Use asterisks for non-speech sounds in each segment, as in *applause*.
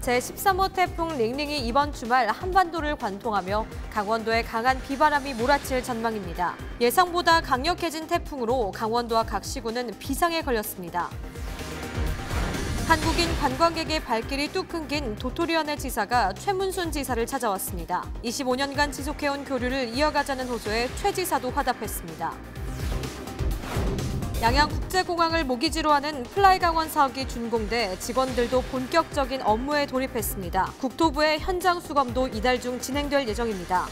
제13호 태풍 링링이 이번 주말 한반도를 관통하며 강원도에 강한 비바람이 몰아칠 전망입니다. 예상보다 강력해진 태풍으로 강원도와 각 시군은 비상에 걸렸습니다. 한국인 관광객의 발길이 뚝 끊긴 도토리연의 지사가 최문순 지사를 찾아왔습니다. 25년간 지속해온 교류를 이어가자는 호소에 최 지사도 화답했습니다. 양양국제공항을 모기지로 하는 플라이강원 사업이 준공돼 직원들도 본격적인 업무에 돌입했습니다. 국토부의 현장 수검도 이달 중 진행될 예정입니다.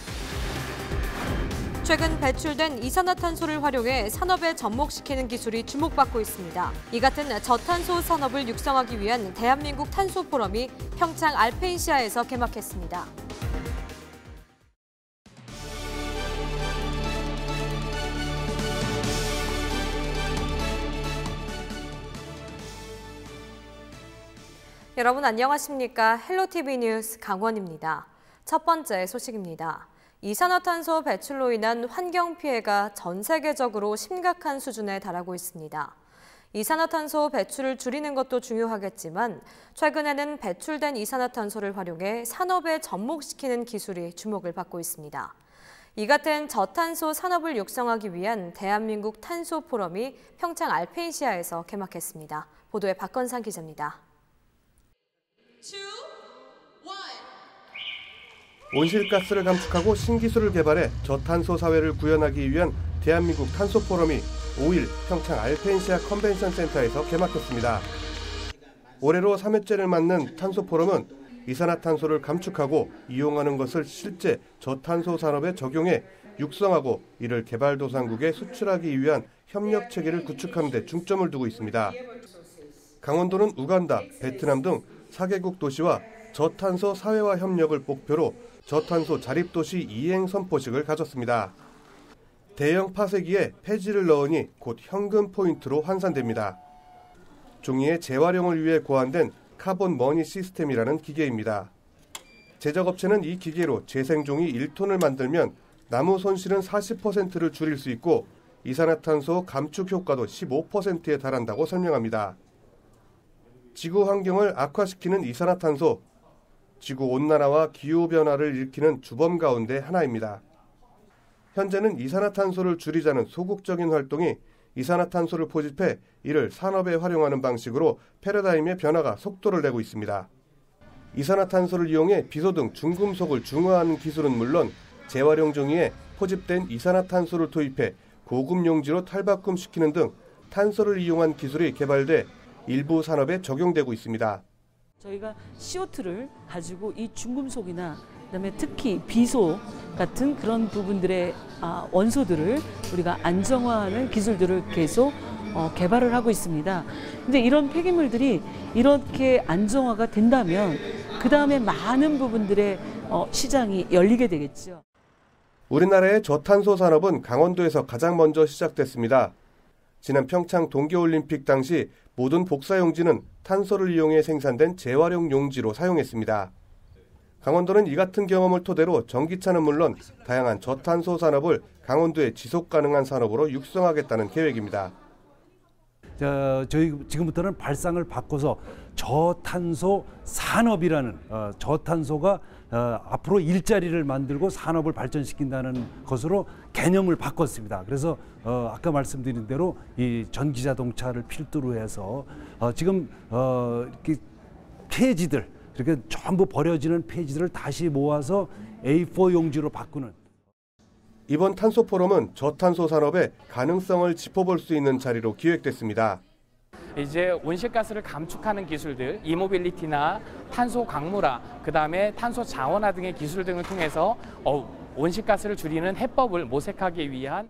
최근 배출된 이산화탄소를 활용해 산업에 접목시키는 기술이 주목받고 있습니다. 이 같은 저탄소 산업을 육성하기 위한 대한민국 탄소 포럼이 평창 알펜시아에서 개막했습니다. 여러분 안녕하십니까? 헬로TV 뉴스 강원입니다. 첫 번째 소식입니다. 이산화탄소 배출로 인한 환경 피해가 전 세계적으로 심각한 수준에 달하고 있습니다. 이산화탄소 배출을 줄이는 것도 중요하겠지만 최근에는 배출된 이산화탄소를 활용해 산업에 접목시키는 기술이 주목을 받고 있습니다. 이 같은 저탄소 산업을 육성하기 위한 대한민국 탄소 포럼이 평창 알펜시아에서 개막했습니다. 보도에 박건상 기자입니다. 온실가스를 감축하고 신기술을 개발해 저탄소 사회를 구현하기 위한 대한민국 탄소 포럼이 5일 평창 알펜시아 컨벤션 센터에서 개막했습니다. 올해로 3회째를 맞는 탄소 포럼은 이산화탄소를 감축하고 이용하는 것을 실제 저탄소 산업에 적용해 육성하고 이를 개발도상국에 수출하기 위한 협력 체계를 구축하는 데 중점을 두고 있습니다. 강원도는 우간다, 베트남 등 4개국 도시와 저탄소 사회화 협력을 목표로 저탄소 자립도시 이행 선포식을 가졌습니다. 대형 파쇄기에 폐지를 넣으니 곧 현금 포인트로 환산됩니다. 종이의 재활용을 위해 고안된 카본 머니 시스템이라는 기계입니다. 제작업체는 이 기계로 재생종이 1톤을 만들면 나무 손실은 40%를 줄일 수 있고 이산화탄소 감축 효과도 15%에 달한다고 설명합니다. 지구 환경을 악화시키는 이산화탄소, 지구 온난화와 기후 변화를 일으키는 주범 가운데 하나입니다. 현재는 이산화탄소를 줄이자는 소극적인 활동이 이산화탄소를 포집해 이를 산업에 활용하는 방식으로 패러다임의 변화가 속도를 내고 있습니다. 이산화탄소를 이용해 비소 등 중금속을 중화하는 기술은 물론 재활용 종이에 포집된 이산화탄소를 투입해 고급 용지로 탈바꿈시키는 등 탄소를 이용한 기술이 개발돼 일부 산업에 적용되고 있습니다. 저희가 CO2를 가지고 이 중금속이나 그다음에 특히 비소 같은 그런 부분들의 아, 원소들을 우리가 안정화하는 기술들을 계속 어, 개발을 하고 있습니다. 근데 이런 폐기물들이 이렇게 안정화가 된다면 그 다음에 많은 부분들의 어, 시장이 열리게 되겠죠. 우리나라의 저탄소 산업은 강원도에서 가장 먼저 시작됐습니다. 지난 평창 동계올림픽 당시 모든 복사용지는 탄소를 이용해 생산된 재활용 용지로 사용했습니다. 강원도는 이 같은 경험을 토대로 전기차는 물론 다양한 저탄소 산업을 강원도의 지속 가능한 산업으로 육성하겠다는 계획입니다. 저, 저희 지금부터는 발상을 바꿔서 저탄소 산업이라는 어, 저탄소가 어, 앞으로 일자리를 만들고 산업을 발전시킨다는 것으로 개념을 바꿨습니다. 그래서 어, 아까 말씀드린 대로 이 전기자동차를 필두로 해서 어, 지금 어, 이렇게 폐지들 이렇게 전부 버려지는 폐지들을 다시 모아서 A4 용지로 바꾸는 이번 탄소 포럼은 저탄소 산업의 가능성을 짚어볼 수 있는 자리로 기획됐습니다. 이제 온실가스를 감축하는 기술들, 이모빌리티나 탄소 강물화, 그 다음에 탄소 자원화 등의 기술 등을 통해서 어, 온실가스를 줄이는 해법을 모색하기 위한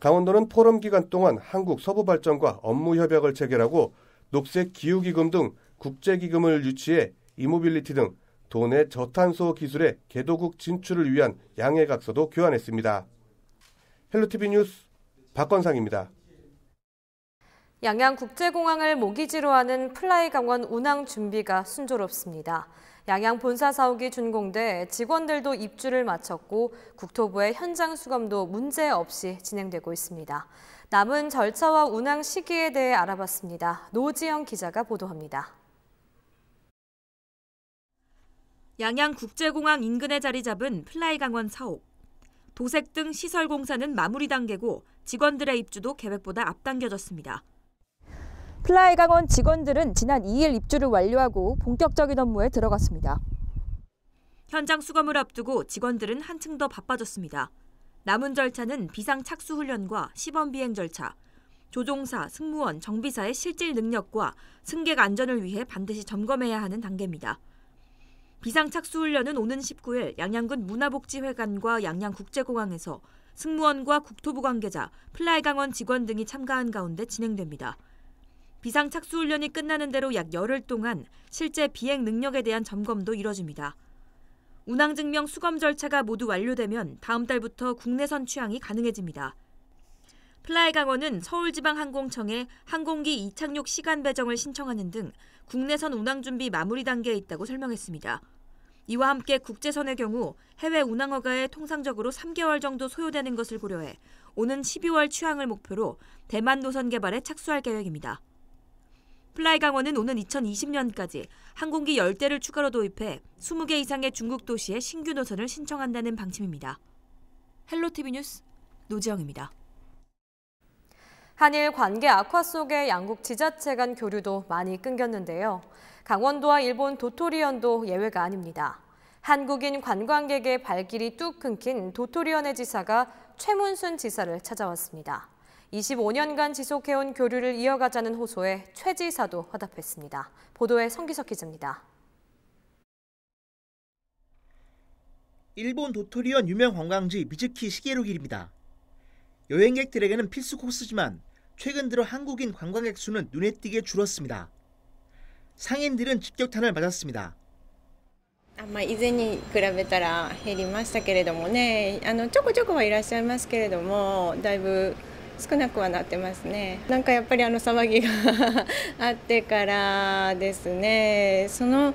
강원도는 포럼 기간 동안 한국 서부발전과 업무 협약을 체결하고 녹색 기후기금 등 국제기금을 유치해 이모빌리티 등 도내 저탄소 기술의 개도국 진출을 위한 양해각서도 교환했습니다. 헬로티비 뉴스 박건상입니다. 양양국제공항을 모기지로 하는 플라이 강원 운항 준비가 순조롭습니다. 양양 본사 사옥이 준공돼 직원들도 입주를 마쳤고 국토부의 현장 수감도 문제 없이 진행되고 있습니다. 남은 절차와 운항 시기에 대해 알아봤습니다. 노지영 기자가 보도합니다. 양양국제공항 인근에 자리 잡은 플라이 강원 사옥. 도색 등 시설 공사는 마무리 단계고 직원들의 입주도 계획보다 앞당겨졌습니다. 플라이 강원 직원들은 지난 2일 입주를 완료하고 본격적인 업무에 들어갔습니다. 현장 수검을 앞두고 직원들은 한층 더 바빠졌습니다. 남은 절차는 비상 착수 훈련과 시범 비행 절차, 조종사, 승무원, 정비사의 실질 능력과 승객 안전을 위해 반드시 점검해야 하는 단계입니다. 비상 착수 훈련은 오는 19일 양양군 문화복지회관과 양양국제공항에서 승무원과 국토부 관계자, 플라이 강원 직원 등이 참가한 가운데 진행됩니다. 비상 착수훈련이 끝나는 대로 약 열흘 동안 실제 비행 능력에 대한 점검도 이뤄집니다. 운항증명 수검 절차가 모두 완료되면 다음 달부터 국내선 취항이 가능해집니다. 플라이 강원은 서울지방항공청에 항공기 이착륙 시간 배정을 신청하는 등 국내선 운항 준비 마무리 단계에 있다고 설명했습니다. 이와 함께 국제선의 경우 해외 운항 허가에 통상적으로 3개월 정도 소요되는 것을 고려해 오는 12월 취항을 목표로 대만 노선 개발에 착수할 계획입니다. 플라이 강원은 오는 2020년까지 항공기 10대를 추가로 도입해 20개 이상의 중국 도시에 신규 노선을 신청한다는 방침입니다. 헬로티비 뉴스 노지영입니다. 한일 관계 악화 속에 양국 지자체 간 교류도 많이 끊겼는데요. 강원도와 일본 도토리현도 예외가 아닙니다. 한국인 관광객의 발길이 뚝 끊긴 도토리현의 지사가 최문순 지사를 찾아왔습니다. 25년간 지속해온 교류를 이어가자는 호소에 최 지사도 화답했습니다. 보도에 성기석 기자입니다. 일본 도토리현 유명 관광지 미즈키 시계로길입니다 여행객들에게는 필수 코스지만 최근 들어 한국인 관광객 수는 눈에 띄게 줄었습니다. 상인들은 직격탄을 맞았습니다. あまあ、以前に比べたら減りましたけれどもねあのちょこちょこはいらっしゃいますけれどもだいぶ少なくはなってますねなんかやっぱりあの騒ぎが *laughs* あってからですねその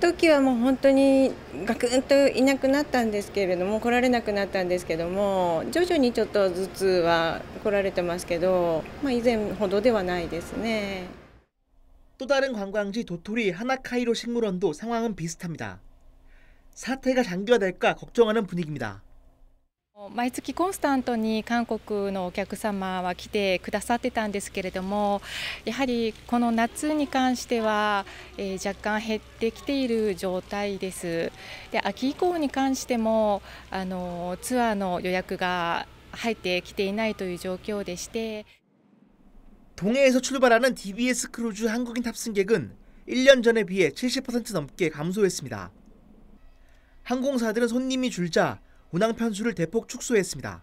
時はもう本当にガクンといなくなったんですけれども来られなくなったんですけども徐々にちょっと頭痛は来られてますけど、まあ、以前ほどではないですね。또다른관광지도토리하나카이로식물원도상황은비슷합니다사태가장기화될까걱정하는분위기입니다毎月コンスタントに韓国のお客様は来てくださってたんですけれどもやはりこの夏に関しては、えー、若干減ってきている状態ですで秋以降に関してもあのツアーの予約が入ってきていないという状況でして동해へ出출발하는 t b s 크루즈한국인탑승객은1년전에비해70%넘게감소했습니다항공사들은손님이줄자 문항 편수를 대폭 축소했습니다.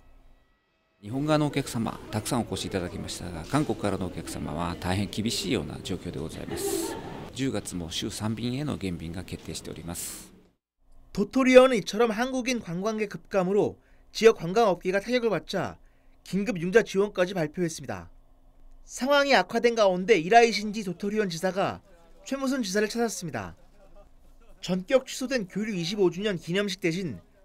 日本側のお客様たくさんお越しいただきましたが韓国からのお客様は大変厳しいような状況でございます10月も週3便への減便が決定しております 도토리현은 이처럼 한국인 관광객 급감으로 지역 관광업계가 타격을 받자 긴급 융자 지원까지 발표했습니다. 상황이 악화된 가운데 이라이신지 도토리현 지사가 최무순 지사를 찾았습니다. 전격 취소된 교류 25주년 기념식 대신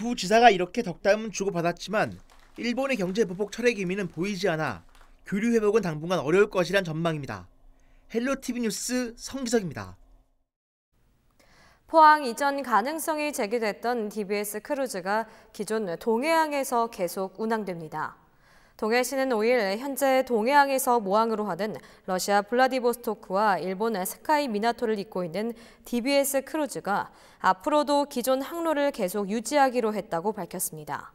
두 지사가 이렇게 덕담은 주고받았지만 일본의 경제 보복 철회 기미는 보이지 않아 교류 회복은 당분간 어려울 것이란 전망입니다. 헬로티비 뉴스 성기석입니다. 포항 이전 가능성이 제기됐던 DBS 크루즈가 기존 동해항에서 계속 운항됩니다. 동해시는 5일 현재 동해항에서 모항으로 하는 러시아 블라디보스토크와 일본의 스카이 미나토를 잇고 있는 DBS 크루즈가 앞으로도 기존 항로를 계속 유지하기로 했다고 밝혔습니다.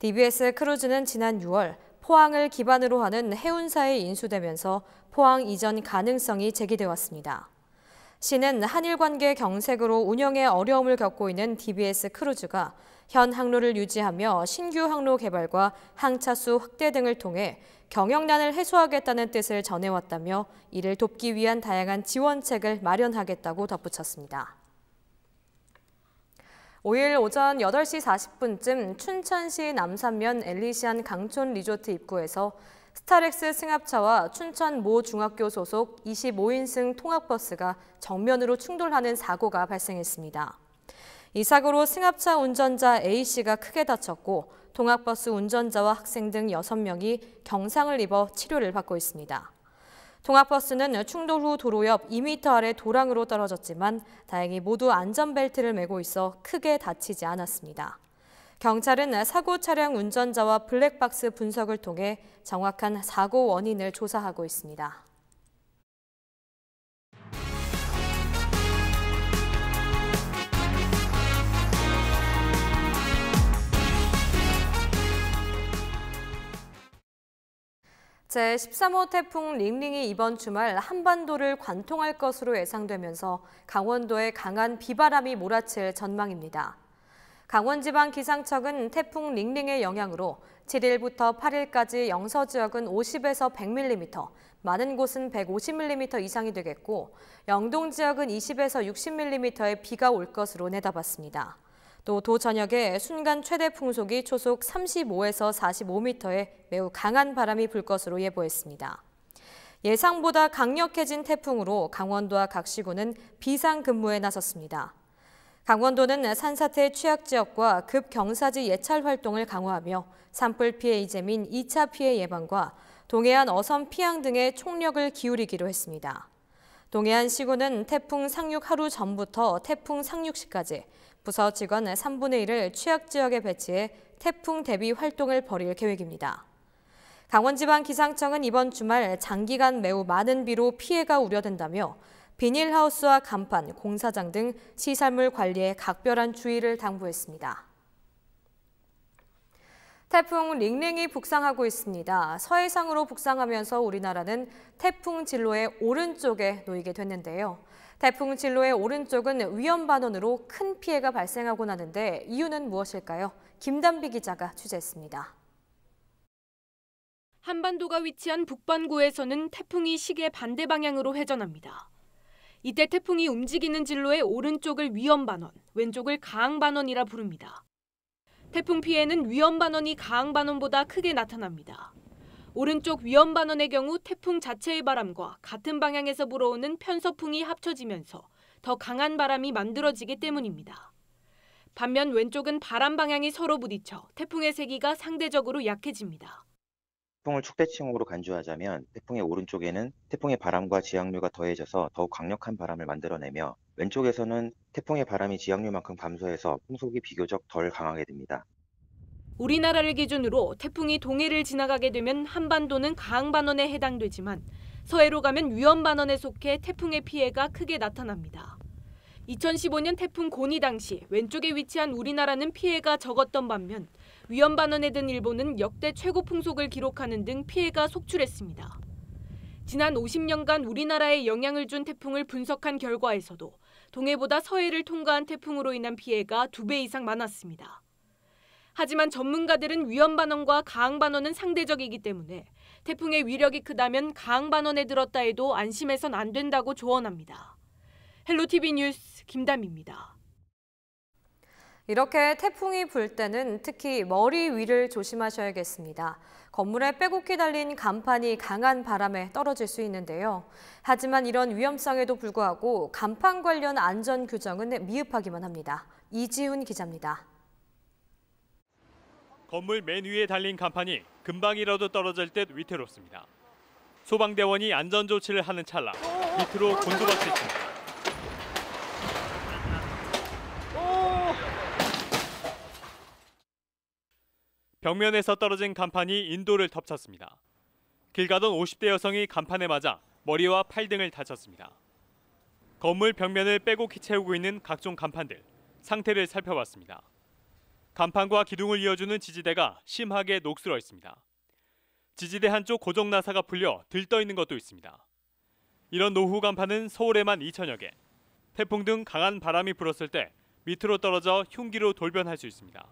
DBS 크루즈는 지난 6월 포항을 기반으로 하는 해운사에 인수되면서 포항 이전 가능성이 제기되었습니다. 시는 한일 관계 경색으로 운영에 어려움을 겪고 있는 DBS 크루즈가 현 항로를 유지하며 신규 항로 개발과 항차수 확대 등을 통해 경영난을 해소하겠다는 뜻을 전해왔다며 이를 돕기 위한 다양한 지원책을 마련하겠다고 덧붙였습니다. 5일 오전 8시 40분쯤 춘천시 남산면 엘리시안 강촌 리조트 입구에서 스타렉스 승합차와 춘천 모 중학교 소속 25인승 통학버스가 정면으로 충돌하는 사고가 발생했습니다. 이 사고로 승합차 운전자 A씨가 크게 다쳤고 동학버스 운전자와 학생 등 6명이 경상을 입어 치료를 받고 있습니다. 동학버스는 충돌 후 도로 옆 2m 아래 도랑으로 떨어졌지만 다행히 모두 안전벨트를 메고 있어 크게 다치지 않았습니다. 경찰은 사고 차량 운전자와 블랙박스 분석을 통해 정확한 사고 원인을 조사하고 있습니다. 제13호 태풍 링링이 이번 주말 한반도를 관통할 것으로 예상되면서 강원도에 강한 비바람이 몰아칠 전망입니다. 강원지방기상청은 태풍 링링의 영향으로 7일부터 8일까지 영서 지역은 50에서 100mm, 많은 곳은 150mm 이상이 되겠고 영동 지역은 20에서 60mm의 비가 올 것으로 내다봤습니다. 또 도저녁에 순간 최대 풍속이 초속 35에서 45m의 매우 강한 바람이 불 것으로 예보했습니다. 예상보다 강력해진 태풍으로 강원도와 각 시군은 비상근무에 나섰습니다. 강원도는 산사태 취약 지역과 급경사지 예찰 활동을 강화하며 산불 피해 이재민 2차 피해 예방과 동해안 어선 피양 등의 총력을 기울이기로 했습니다. 동해안 시군은 태풍 상륙 하루 전부터 태풍 상륙 시까지 부서 직원의 3분의 1을 취약 지역에 배치해 태풍 대비 활동을 벌일 계획입니다. 강원지방기상청은 이번 주말 장기간 매우 많은 비로 피해가 우려된다며 비닐하우스와 간판, 공사장 등 시설물 관리에 각별한 주의를 당부했습니다. 태풍 링링이 북상하고 있습니다. 서해상으로 북상하면서 우리나라는 태풍 진로의 오른쪽에 놓이게 됐는데요. 태풍 진로의 오른쪽은 위험반원으로 큰 피해가 발생하고 나는데 이유는 무엇일까요? 김단비 기자가 취재했습니다. 한반도가 위치한 북반구에서는 태풍이 시계 반대 방향으로 회전합니다. 이때 태풍이 움직이는 진로의 오른쪽을 위험반원, 왼쪽을 가항반원이라 부릅니다. 태풍 피해는 위험반원이 가항반원보다 크게 나타납니다. 오른쪽 위험반원의 경우 태풍 자체의 바람과 같은 방향에서 불어오는 편서풍이 합쳐지면서 더 강한 바람이 만들어지기 때문입니다. 반면 왼쪽은 바람 방향이 서로 부딪혀 태풍의 세기가 상대적으로 약해집니다. 태풍을 축대칭으로 간주하자면 태풍의 오른쪽에는 태풍의 바람과 지향류가 더해져서 더욱 강력한 바람을 만들어내며 왼쪽에서는 태풍의 바람이 지향류만큼 감소해서 풍속이 비교적 덜 강하게 됩니다. 우리나라를 기준으로 태풍이 동해를 지나가게 되면 한반도는 가항반원에 해당되지만 서해로 가면 위험반원에 속해 태풍의 피해가 크게 나타납니다. 2015년 태풍 고니 당시 왼쪽에 위치한 우리나라는 피해가 적었던 반면 위험반원에 든 일본은 역대 최고 풍속을 기록하는 등 피해가 속출했습니다. 지난 50년간 우리나라에 영향을 준 태풍을 분석한 결과에서도 동해보다 서해를 통과한 태풍으로 인한 피해가 두 배 이상 많았습니다. 하지만 전문가들은 위험반원과 가항반원은 상대적이기 때문에 태풍의 위력이 크다면 가항반원에 들었다 해도 안심해선 안 된다고 조언합니다. 헬로티비 뉴스 김담입니다. 이렇게 태풍이 불 때는 특히 머리 위를 조심하셔야겠습니다. 건물에 빼곡히 달린 간판이 강한 바람에 떨어질 수 있는데요. 하지만 이런 위험성에도 불구하고 간판 관련 안전 규정은 미흡하기만 합니다. 이지훈 기자입니다. 건물 맨 위에 달린 간판이 금방이라도 떨어질 듯 위태롭습니다. 소방대원이 안전조치를 하는 찰나 밑으로 곤두박질 칩니다. 벽면에서 떨어진 간판이 인도를 덮쳤습니다. 길 가던 50대 여성이 간판에 맞아 머리와 팔 등을 다쳤습니다. 건물 벽면을 빼곡히 채우고 있는 각종 간판들 상태를 살펴봤습니다. 간판과 기둥을 이어주는 지지대가 심하게 녹슬어 있습니다. 지지대 한쪽 고정 나사가 풀려 들떠 있는 것도 있습니다. 이런 노후 간판은 서울에만 2천여 개. 태풍 등 강한 바람이 불었을 때 밑으로 떨어져 흉기로 돌변할 수 있습니다.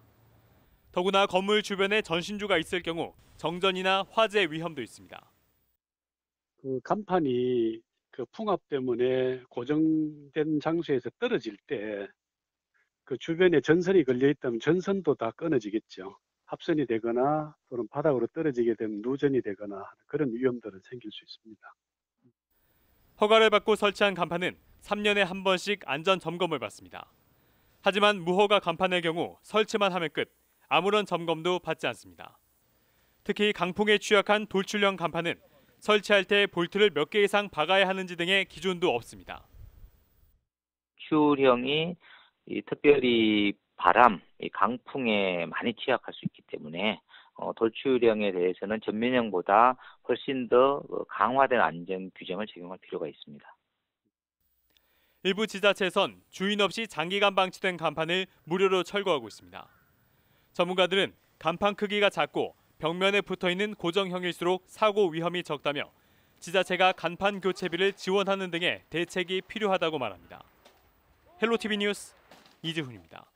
더구나 건물 주변에 전신주가 있을 경우 정전이나 화재 위험도 있습니다. 그 간판이 그 풍압 때문에 고정된 장소에서 떨어질 때그 주변에 전선이 걸려 있다면 전선도 다 끊어지겠죠. 합선이 되거나 또는 바닥으로 떨어지게 되면 누전이 되거나 그런 위험들은 생길 수 있습니다. 허가를 받고 설치한 간판은 3년에 한 번씩 안전 점검을 받습니다. 하지만 무허가 간판의 경우 설치만 하면 끝, 아무런 점검도 받지 않습니다. 특히 강풍에 취약한 돌출형 간판은 설치할 때 볼트를 몇 개 이상 박아야 하는지 등의 기준도 없습니다. 큐형이 이 특별히 바람, 이 강풍에 많이 취약할 수 있기 때문에 어, 돌출령에 대해서는 전면형보다 훨씬 더 그 강화된 안전 규정을 적용할 필요가 있습니다. 일부 지자체에선 주인 없이 장기간 방치된 간판을 무료로 철거하고 있습니다. 전문가들은 간판 크기가 작고 벽면에 붙어 있는 고정형일수록 사고 위험이 적다며 지자체가 간판 교체비를 지원하는 등의 대책이 필요하다고 말합니다. 헬로티비 뉴스 이재훈입니다.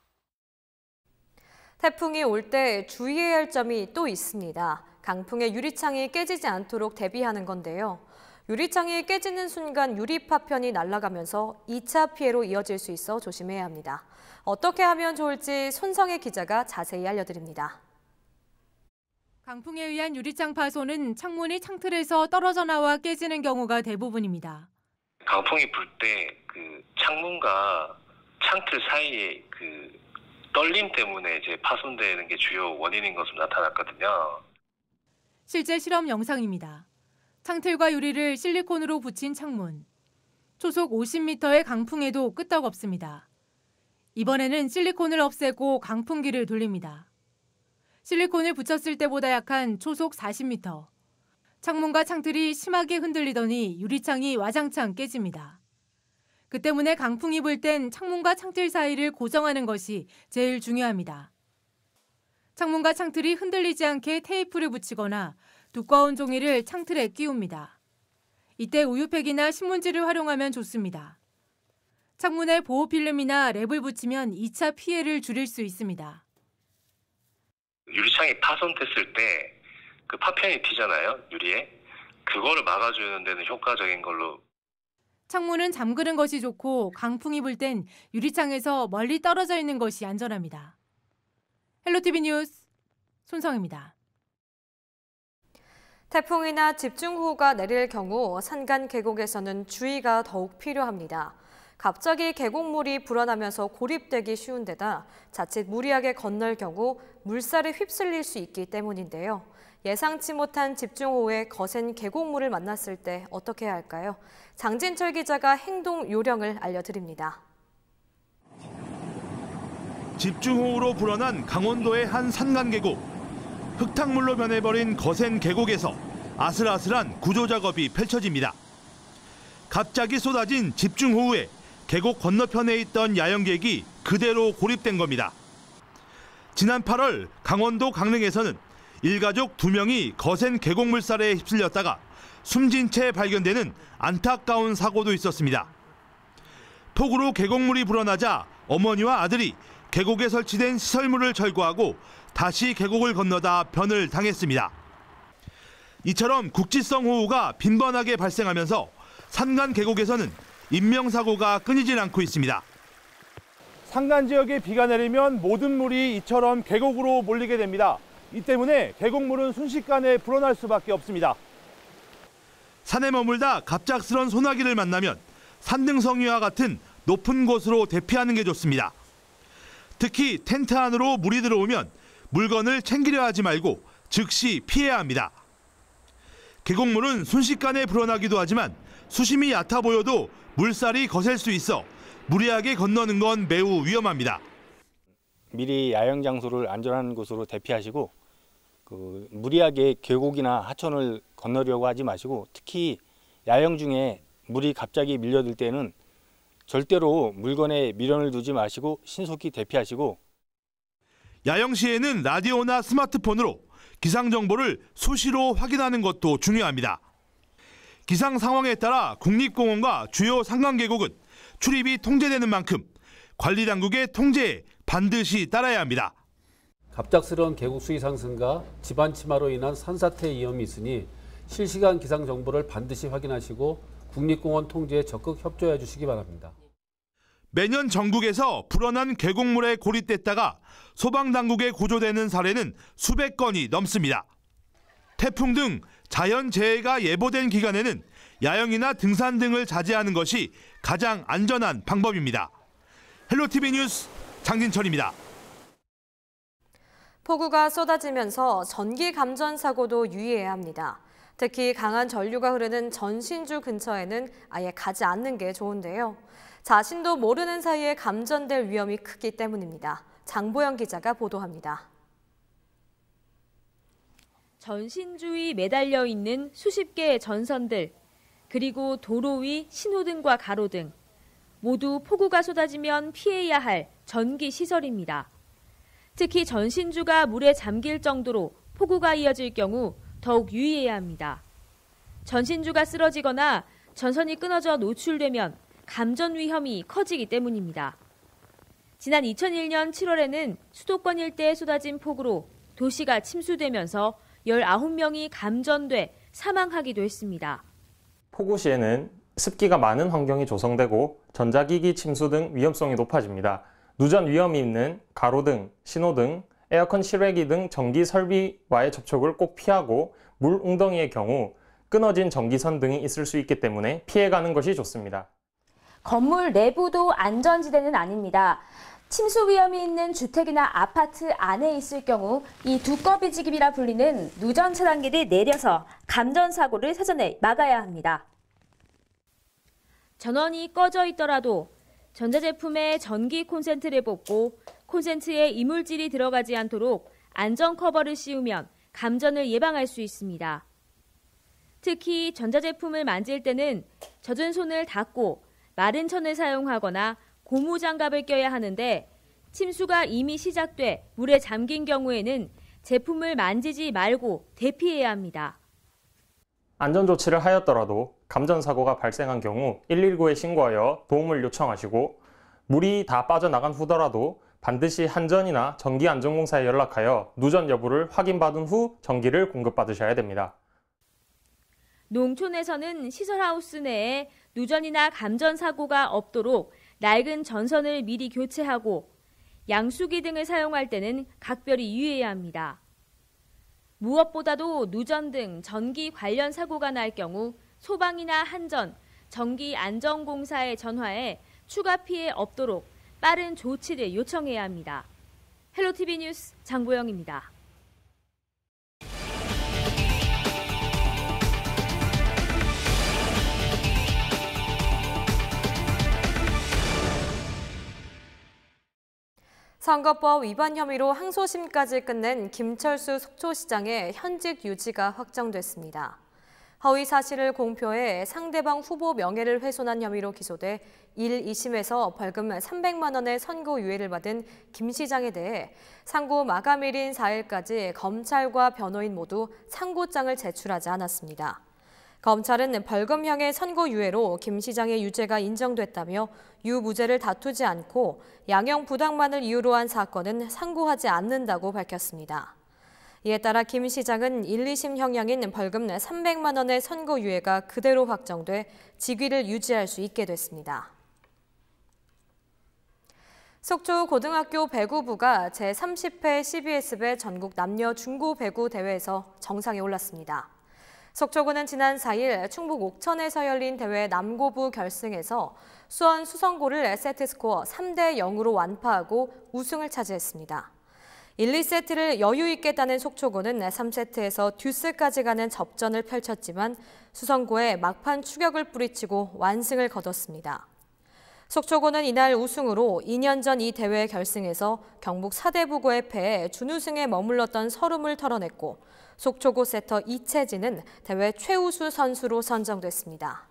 태풍이 올 때 주의해야 할 점이 또 있습니다. 강풍에 유리창이 깨지지 않도록 대비하는 건데요. 유리창이 깨지는 순간 유리 파편이 날아가면서 2차 피해로 이어질 수 있어 조심해야 합니다. 어떻게 하면 좋을지 손성혜 기자가 자세히 알려드립니다. 강풍에 의한 유리창 파손은 창문이 창틀에서 떨어져 나와 깨지는 경우가 대부분입니다. 강풍이 불 때 그 창문과 창틀 사이에 그 떨림 때문에 이제 파손되는 게 주요 원인인 것으로 나타났거든요. 실제 실험 영상입니다. 창틀과 유리를 실리콘으로 붙인 창문. 초속 50m의 강풍에도 끄떡없습니다. 이번에는 실리콘을 없애고 강풍기를 돌립니다. 실리콘을 붙였을 때보다 약한 초속 40m. 창문과 창틀이 심하게 흔들리더니 유리창이 와장창 깨집니다. 그 때문에 강풍이 불 땐 창문과 창틀 사이를 고정하는 것이 제일 중요합니다. 창문과 창틀이 흔들리지 않게 테이프를 붙이거나 두꺼운 종이를 창틀에 끼웁니다. 이때 우유팩이나 신문지를 활용하면 좋습니다. 창문에 보호 필름이나 랩을 붙이면 2차 피해를 줄일 수 있습니다. 유리창이 파손됐을 때 그 파편이 튀잖아요, 유리에. 그거를 막아주는 데는 효과적인 걸로 창문은 잠그는 것이 좋고 강풍이 불 땐 유리창에서 멀리 떨어져 있는 것이 안전합니다. 헬로티비 뉴스 손성입니다. 태풍이나 집중호우가 내릴 경우 산간 계곡에서는 주의가 더욱 필요합니다. 갑자기 계곡물이 불어나면서 고립되기 쉬운 데다 자칫 무리하게 건널 경우 물살에 휩쓸릴 수 있기 때문인데요. 예상치 못한 집중호우에 거센 계곡물을 만났을 때 어떻게 해야 할까요? 장진철 기자가 행동 요령을 알려드립니다. 집중호우로 불어난 강원도의 한 산간계곡. 흙탕물로 변해버린 거센 계곡에서 아슬아슬한 구조 작업이 펼쳐집니다. 갑자기 쏟아진 집중호우에 계곡 건너편에 있던 야영객이 그대로 고립된 겁니다. 지난 8월 강원도 강릉에서는 일가족 두명이 거센 계곡물살에 휩쓸렸다가 숨진 채 발견되는 안타까운 사고도 있었습니다. 폭우로 계곡물이 불어나자 어머니와 아들이 계곡에 설치된 시설물을 철거하고 다시 계곡을 건너다 변을 당했습니다. 이처럼 국지성 호우가 빈번하게 발생하면서 산간 계곡에서는 인명사고가 끊이질 않고 있습니다. 산간 지역에 비가 내리면 모든 물이 이처럼 계곡으로 몰리게 됩니다. 이 때문에 계곡물은 순식간에 불어날 수밖에 없습니다. 산에 머물다 갑작스런 소나기를 만나면 산등성이와 같은 높은 곳으로 대피하는 게 좋습니다. 특히 텐트 안으로 물이 들어오면 물건을 챙기려 하지 말고 즉시 피해야 합니다. 계곡물은 순식간에 불어나기도 하지만 수심이 얕아 보여도 물살이 거셀 수 있어 무리하게 건너는 건 매우 위험합니다. 미리 야영 장소를 안전한 곳으로 대피하시고 그 무리하게 계곡이나 하천을 건너려고 하지 마시고 특히 야영 중에 물이 갑자기 밀려들 때는 절대로 물건에 미련을 두지 마시고 신속히 대피하시고 야영 시에는 라디오나 스마트폰으로 기상 정보를 수시로 확인하는 것도 중요합니다. 기상 상황에 따라 국립공원과 주요 상관계곡은 출입이 통제되는 만큼 관리 당국의 통제에 반드시 따라야 합니다. 갑작스러운 계곡 수위 상승과 집안 침하로 인한 산사태 위험이 있으니 실시간 기상 정보를 반드시 확인하시고 국립공원 통제에 적극 협조해 주시기 바랍니다. 매년 전국에서 불어난 계곡물에 고립됐다가 소방당국에 고조되는 사례는 수백 건이 넘습니다. 태풍 등 자연재해가 예보된 기간에는 야영이나 등산 등을 자제하는 것이 가장 안전한 방법입니다. 헬로티비 뉴스 장진철입니다. 폭우가 쏟아지면서 전기 감전 사고도 유의해야 합니다. 특히 강한 전류가 흐르는 전신주 근처에는 아예 가지 않는 게 좋은데요. 자신도 모르는 사이에 감전될 위험이 크기 때문입니다. 장보영 기자가 보도합니다. 전신주의 매달려 있는 수십 개의 전선들, 그리고 도로 위 신호등과 가로등, 모두 폭우가 쏟아지면 피해야 할 전기 시설입니다. 특히 전신주가 물에 잠길 정도로 폭우가 이어질 경우 더욱 유의해야 합니다. 전신주가 쓰러지거나 전선이 끊어져 노출되면 감전 위험이 커지기 때문입니다. 지난 2001년 7월에는 수도권 일대에 쏟아진 폭우로 도시가 침수되면서 19명이 감전돼 사망하기도 했습니다. 폭우 시에는 습기가 많은 환경이 조성되고 전자기기 침수 등 위험성이 높아집니다. 누전 위험이 있는 가로등, 신호등, 에어컨 실외기 등 전기 설비와의 접촉을 꼭 피하고 물 웅덩이의 경우 끊어진 전기선 등이 있을 수 있기 때문에 피해가는 것이 좋습니다. 건물 내부도 안전지대는 아닙니다. 침수 위험이 있는 주택이나 아파트 안에 있을 경우 이 두꺼비 지김이라 불리는 누전 차단기를 내려서 감전사고를 사전에 막아야 합니다. 전원이 꺼져 있더라도 전자제품에 전기 콘센트를 뽑고 콘센트에 이물질이 들어가지 않도록 안전 커버를 씌우면 감전을 예방할 수 있습니다. 특히 전자제품을 만질 때는 젖은 손을 닦고 마른 천을 사용하거나 고무 장갑을 껴야 하는데 침수가 이미 시작돼 물에 잠긴 경우에는 제품을 만지지 말고 대피해야 합니다. 안전조치를 하였더라도 감전사고가 발생한 경우 119에 신고하여 도움을 요청하시고 물이 다 빠져나간 후더라도 반드시 한전이나 전기안전공사에 연락하여 누전 여부를 확인받은 후 전기를 공급받으셔야 됩니다. 농촌에서는 시설하우스 내에 누전이나 감전 사고가 없도록 낡은 전선을 미리 교체하고 양수기 등을 사용할 때는 각별히 유의해야 합니다. 무엇보다도 누전 등 전기 관련 사고가 날 경우 소방이나 한전, 전기 안전공사에 전화해 추가 피해 없도록 빠른 조치를 요청해야 합니다. 헬로티비 뉴스 장보영입니다. 선거법 위반 혐의로 항소심까지 끝낸 김철수 속초시장의 현직 유지가 확정됐습니다. 허위 사실을 공표해 상대방 후보 명예를 훼손한 혐의로 기소돼 1, 2심에서 벌금 300만 원의 선고유예를 받은 김 시장에 대해 상고 마감일인 4일까지 검찰과 변호인 모두 상고장을 제출하지 않았습니다. 검찰은 벌금형의 선고유예로 김 시장의 유죄가 인정됐다며 유무죄를 다투지 않고 양형 부당만을 이유로 한 사건은 상고하지 않는다고 밝혔습니다. 이에 따라 김 시장은 1, 2심 형량인 벌금 300만 원의 선고유예가 그대로 확정돼 직위를 유지할 수 있게 됐습니다. 속초 고등학교 배구부가 제30회 CBS배 전국 남녀 중고 배구 대회에서 정상에 올랐습니다. 석초구는 지난 4일 충북 옥천에서 열린 대회 남고부 결승에서 수원 수성고를 세트스코어 3대 0으로 완파하고 우승을 차지했습니다. 1, 2세트를 여유 있게 따는 속초고는 3세트에서 듀스까지 가는 접전을 펼쳤지만 수성고에 막판 추격을 뿌리치고 완승을 거뒀습니다. 속초고는 이날 우승으로 2년 전 이 대회 결승에서 경북 사대부고에 패해 준우승에 머물렀던 서름을 털어냈고 속초고 세터 이채진은 대회 최우수 선수로 선정됐습니다.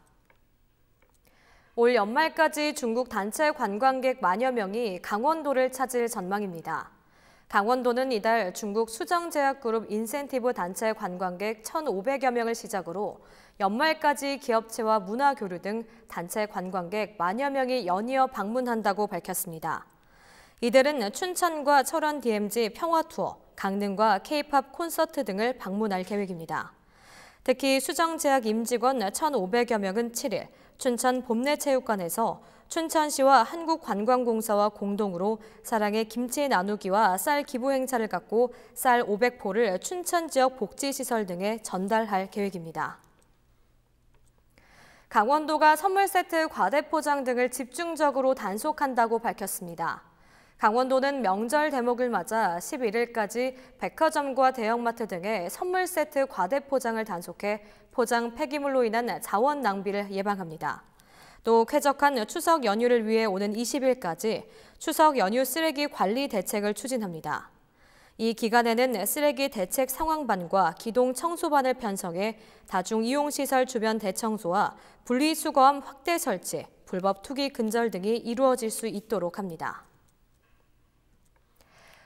올 연말까지 중국 단체 관광객 만여 명이 강원도를 찾을 전망입니다. 강원도는 이달 중국 수정제약그룹 인센티브 단체 관광객 1,500여 명을 시작으로 연말까지 기업체와 문화교류 등 단체 관광객 만여 명이 연이어 방문한다고 밝혔습니다. 이들은 춘천과 철원 DMZ 평화투어, 강릉과 K-팝 콘서트 등을 방문할 계획입니다. 특히 수정제약 임직원 1,500여 명은 7일 춘천 봄내체육관에서 춘천시와 한국관광공사와 공동으로 사랑의 김치 나누기와 쌀 기부 행사를 갖고 쌀 500포를 춘천 지역 복지시설 등에 전달할 계획입니다. 강원도가 선물 세트 과대포장 등을 집중적으로 단속한다고 밝혔습니다. 강원도는 명절 대목을 맞아 11일까지 백화점과 대형마트 등의 선물 세트 과대 포장을 단속해 포장 폐기물로 인한 자원 낭비를 예방합니다. 또 쾌적한 추석 연휴를 위해 오는 20일까지 추석 연휴 쓰레기 관리 대책을 추진합니다. 이 기간에는 쓰레기 대책 상황반과 기동 청소반을 편성해 다중 이용 시설 주변 대청소와 분리수거함 확대 설치, 불법 투기 근절 등이 이루어질 수 있도록 합니다.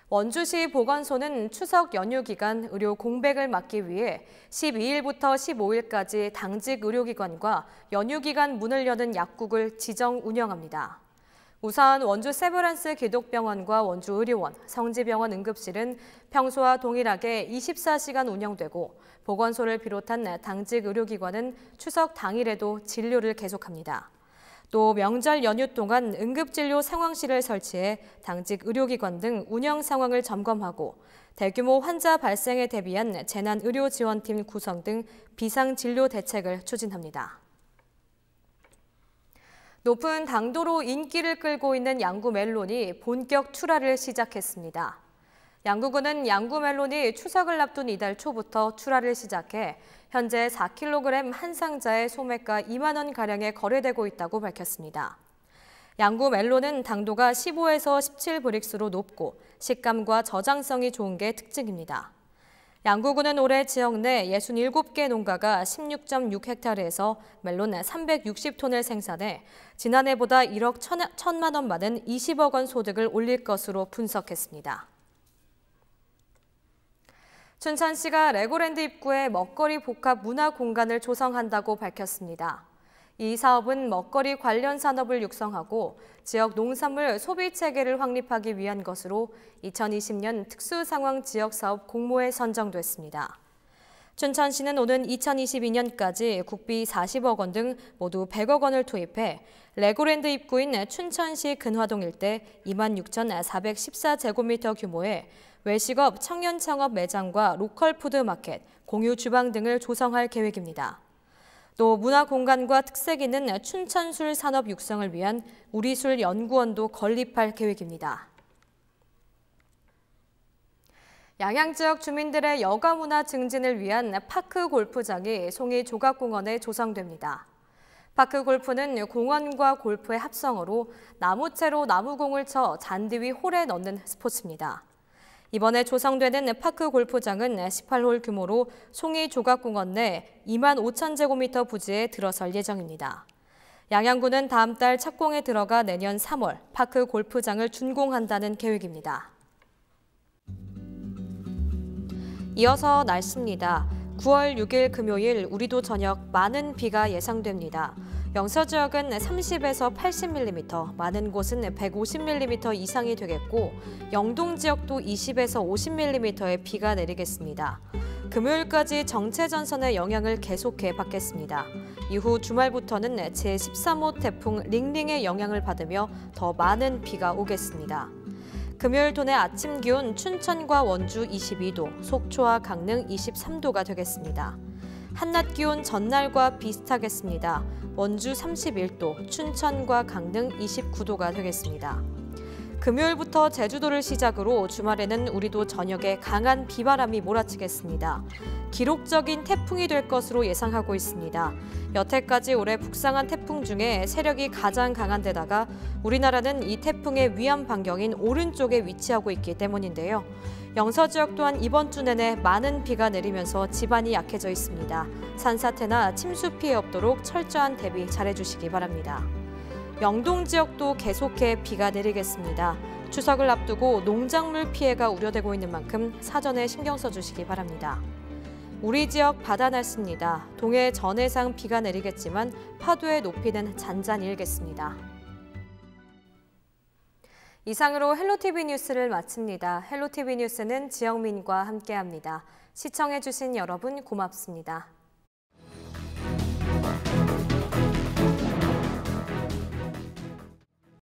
원주시 보건소는 추석 연휴 기간 의료 공백을 막기 위해 12일부터 15일까지 당직 의료기관과 연휴 기간 문을 여는 약국을 지정 운영합니다. 우선 원주 세브란스 기독병원과 원주 의료원, 성지병원 응급실은 평소와 동일하게 24시간 운영되고 보건소를 비롯한 당직 의료기관은 추석 당일에도 진료를 계속합니다. 또 명절 연휴 동안 응급진료 상황실을 설치해 당직 의료기관 등 운영 상황을 점검하고 대규모 환자 발생에 대비한 재난의료지원팀 구성 등 비상진료 대책을 추진합니다. 높은 당도로 인기를 끌고 있는 양구 멜론이 본격 출하를 시작했습니다. 양구군은 양구 멜론이 추석을 앞둔 이달 초부터 출하를 시작해 현재 4kg 한 상자의 소매가 2만 원 가량에 거래되고 있다고 밝혔습니다. 양구 멜론은 당도가 15에서 17브릭스로 높고 식감과 저장성이 좋은 게 특징입니다. 양구군은 올해 지역 내 67개 농가가 16.6헥타르에서 멜론 360톤을 생산해 지난해보다 1억 1천만 원 많은 20억 원 소득을 올릴 것으로 분석했습니다. 춘천시가 레고랜드 입구에 먹거리 복합 문화 공간을 조성한다고 밝혔습니다. 이 사업은 먹거리 관련 산업을 육성하고 지역 농산물 소비 체계를 확립하기 위한 것으로 2020년 특수상황 지역사업 공모에 선정됐습니다. 춘천시는 오는 2022년까지 국비 40억 원 등 모두 100억 원을 투입해 레고랜드 입구인 춘천시 근화동 일대 26,414제곱미터 규모의 외식업 청년창업 매장과 로컬푸드 마켓, 공유 주방 등을 조성할 계획입니다. 또 문화 공간과 특색 있는 춘천술 산업 육성을 위한 우리술 연구원도 건립할 계획입니다. 양양 지역 주민들의 여가 문화 증진을 위한 파크 골프장이 송이 조각공원에 조성됩니다. 파크 골프는 공원과 골프의 합성으로 나무채로 나무공을 쳐 잔디 위 홀에 넣는 스포츠입니다. 이번에 조성되는 파크 골프장은 18홀 규모로 송이 조각공원 내 2만 5천 제곱미터 부지에 들어설 예정입니다. 양양군은 다음 달 착공에 들어가 내년 3월 파크 골프장을 준공한다는 계획입니다. 이어서 날씨입니다. 9월 6일 금요일 우리도 저녁 많은 비가 예상됩니다. 영서 지역은 30에서 80mm, 많은 곳은 150mm 이상이 되겠고 영동 지역도 20에서 50mm의 비가 내리겠습니다. 금요일까지 정체 전선의 영향을 계속해 받겠습니다. 이후 주말부터는 제13호 태풍 링링의 영향을 받으며 더 많은 비가 오겠습니다. 금요일 돈의 아침 기온 춘천과 원주 22도, 속초와 강릉 23도가 되겠습니다. 한낮 기온 전날과 비슷하겠습니다. 원주 31도, 춘천과 강릉 29도가 되겠습니다. 금요일부터 제주도를 시작으로 주말에는 우리도 저녁에 강한 비바람이 몰아치겠습니다. 기록적인 태풍이 될 것으로 예상하고 있습니다. 여태까지 올해 북상한 태풍 중에 세력이 가장 강한 데다가 우리나라는 이 태풍의 위안 반경인 오른쪽에 위치하고 있기 때문인데요. 영서 지역 또한 이번 주 내내 많은 비가 내리면서 지반이 약해져 있습니다. 산사태나 침수 피해 없도록 철저한 대비 잘해주시기 바랍니다. 영동 지역도 계속해 비가 내리겠습니다. 추석을 앞두고 농작물 피해가 우려되고 있는 만큼 사전에 신경 써주시기 바랍니다. 우리 지역 바다 날씨입니다. 동해 전해상 비가 내리겠지만 파도의 높이는 잔잔 일겠습니다. 이상으로 헬로티비 뉴스를 마칩니다. 헬로티비 뉴스는 지영민과 함께합니다. 시청해주신 여러분 고맙습니다.